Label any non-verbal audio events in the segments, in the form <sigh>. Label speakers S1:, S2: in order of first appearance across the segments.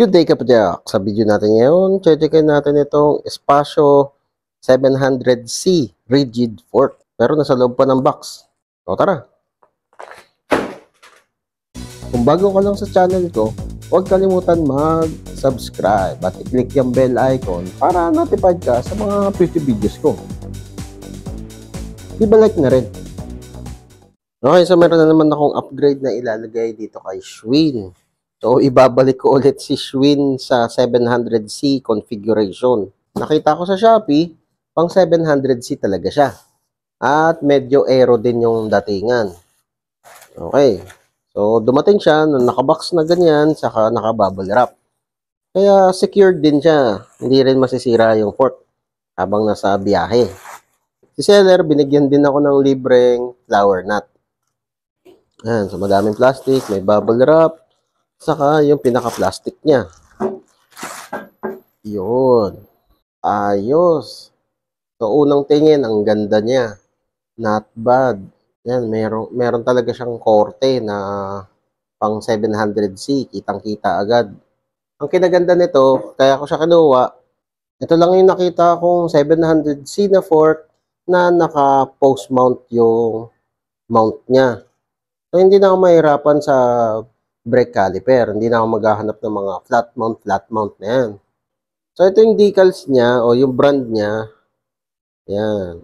S1: Good day kapatid! Sa video natin ngayon, checkin natin itong Espacio 700C Rigid Fork. Pero nasa loob pa ng box. O tara! Kung bago ka lang sa channel ko, huwag kalimutan mag-subscribe at i-click yung bell icon para notified ka sa mga future videos ko. Diba like na rin. Okay, so meron na naman akong upgrade na ilalagay dito kay Schwinn. So, ibabalik ko ulit si Schwinn sa 700C configuration. Nakita ko sa Shopee, pang 700C talaga siya. At medyo aero din yung datingan. Okay. So, dumating siya nung nakabox na ganyan, saka nakabubble wrap. Kaya secured din siya. Hindi rin masisira yung fork habang nasa biyahe. Si seller, binigyan din ako ng libreng flower nut. Ayan, so madaming plastic, may bubble wrap, Saka yung pinaka-plastic niya. Yun. Ayos. So, unang tingin, ang ganda niya. Not bad. Yan, meron, meron talaga siyang korte na pang 700C. Kitang-kita agad. Ang kinaganda nito, kaya ko siya kinuha, ito lang yung nakita kong 700C na fork na naka-post mount yung mount niya. So, hindi na ako mahirapan sa brake caliper. Hindi na ako maghahanap ng mga flat mount, flat mount na yan. So, ito yung decals niya o yung brand niya. Yan.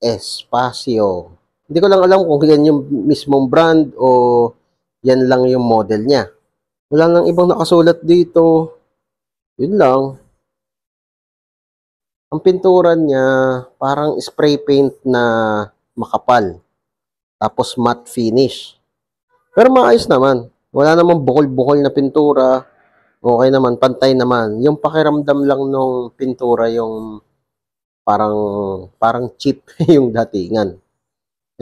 S1: Espacio. Hindi ko lang alam kung yan yung mismong brand o yan lang yung model niya. Wala nang ibang nakasulat dito. Yun lang. Ang pintura niya, parang spray paint na makapal. Tapos matte finish. Pero maayos naman. Wala namang bukol-bukol na pintura. Okay naman, pantay naman. Yung pakiramdam lang nung pintura yung parang parang cheap <laughs> yung datingan.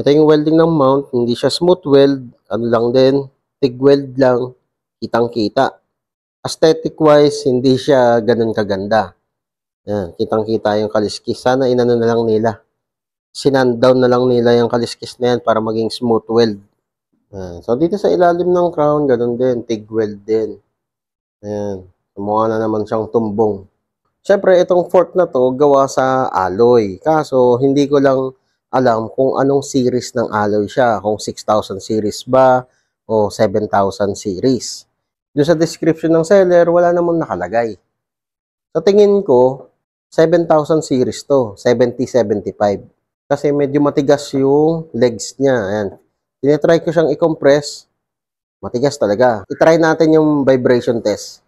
S1: Ito yung welding ng mount, hindi siya smooth weld, ano lang din, TIG weld lang, kitang-kita. Aesthetic wise, hindi siya ganun kaganda. Yan, kitang-kita yung kaliskis. Sana inano na lang nila. Sinundown na lang nila yung kaliskis na yan para maging smooth weld. Ayan. So, dito sa ilalim ng crown, ganun din. Tig-weld din. Ayan. Kumuha na naman siyang tumbong. Siyempre, itong fork na to, gawa sa alloy. Kaso, hindi ko lang alam kung anong series ng alloy siya. Kung 6,000 series ba o 7,000 series. Doon sa description ng seller, wala namang nakalagay. Sa so, tingin ko, 7,000 series to. 70-75. Kasi medyo matigas yung legs niya. Ayan tinetry ko siyang i-compress, matigas talaga. I-try natin yung vibration test.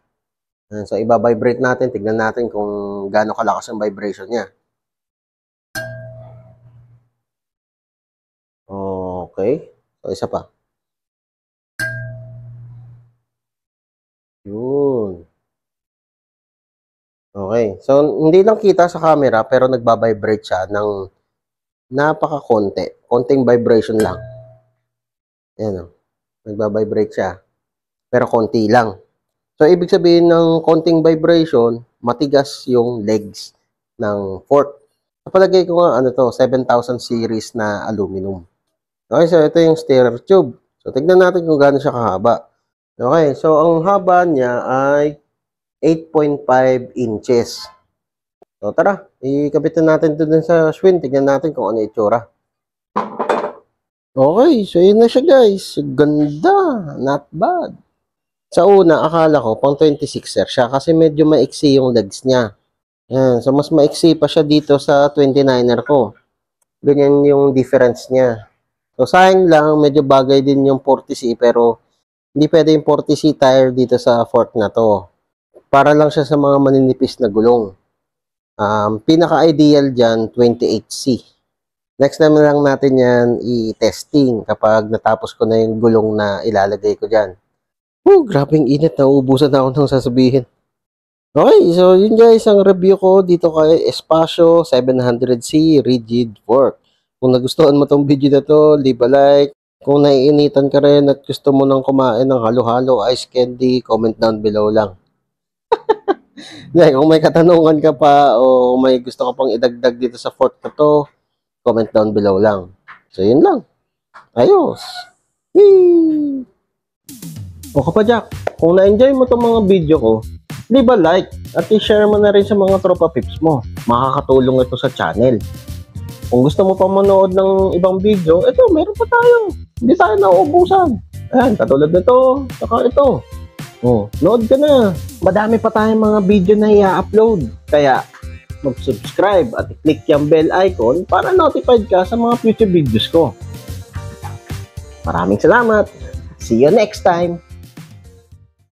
S1: so, iba-vibrate natin. Tignan natin kung gaano kalakas yung vibration niya. Okay. So, isa pa. Yun. Okay. So, hindi lang kita sa camera, pero nagbabibrate siya ng napaka-konti. Konting vibration lang. Ayan o. Nagbabibrate siya. Pero konti lang. So, ibig sabihin ng konting vibration, matigas yung legs ng fork. Napalagay ko nga, ano to, 7000 series na aluminum. Okay, so ito yung stirrer tube. So, tignan natin kung gaano siya kahaba. Okay, so ang haba niya ay 8.5 inches. So tara, ikapitan natin ito dun sa swing. Tignan natin kung ano itsura. Okay, so yun na siya guys. Ganda, not bad. Sa una, akala ko pang 26er siya kasi medyo maiksi yung legs niya. Yan, so mas maiksi pa siya dito sa 29er ko. Ganyan yung difference niya. So sayang lang, medyo bagay din yung 40C pero hindi pwede yung 40C tire dito sa fork na to. Para lang siya sa mga maninipis na gulong. Um, pinaka-ideal dyan, 28C. Next naman lang natin yan i-testing kapag natapos ko na yung gulong na ilalagay ko dyan. Oh, grabing init. Nauubusan na ako nang sasabihin. Okay, so yun guys ang review ko dito kay Espacio 700C Rigid Fork. Kung nagustuhan mo tong video na to, leave a like. Kung naiinitan ka rin at gusto mo nang kumain ng halo-halo, ice candy, comment down below lang. Dahil <laughs> kung may katanungan ka pa o may gusto ka pang idagdag dito sa fork na to, Comment down below lang. So, yun lang. Ayos. Yay! O kapadyak, kung na-enjoy mo itong mga video ko, leave a like at i-share mo na rin sa mga tropa pips mo. Makakatulong ito sa channel. Kung gusto mo pa manood ng ibang video, eto, meron pa tayo. Hindi tayo nauubusan. Ayan, katulad nito, saka ito. Oh, load ka na. Madami pa tayong mga video na i-upload. Kaya, mag-subscribe at click yung bell icon para notified ka sa mga future videos ko. Maraming salamat! See you next time!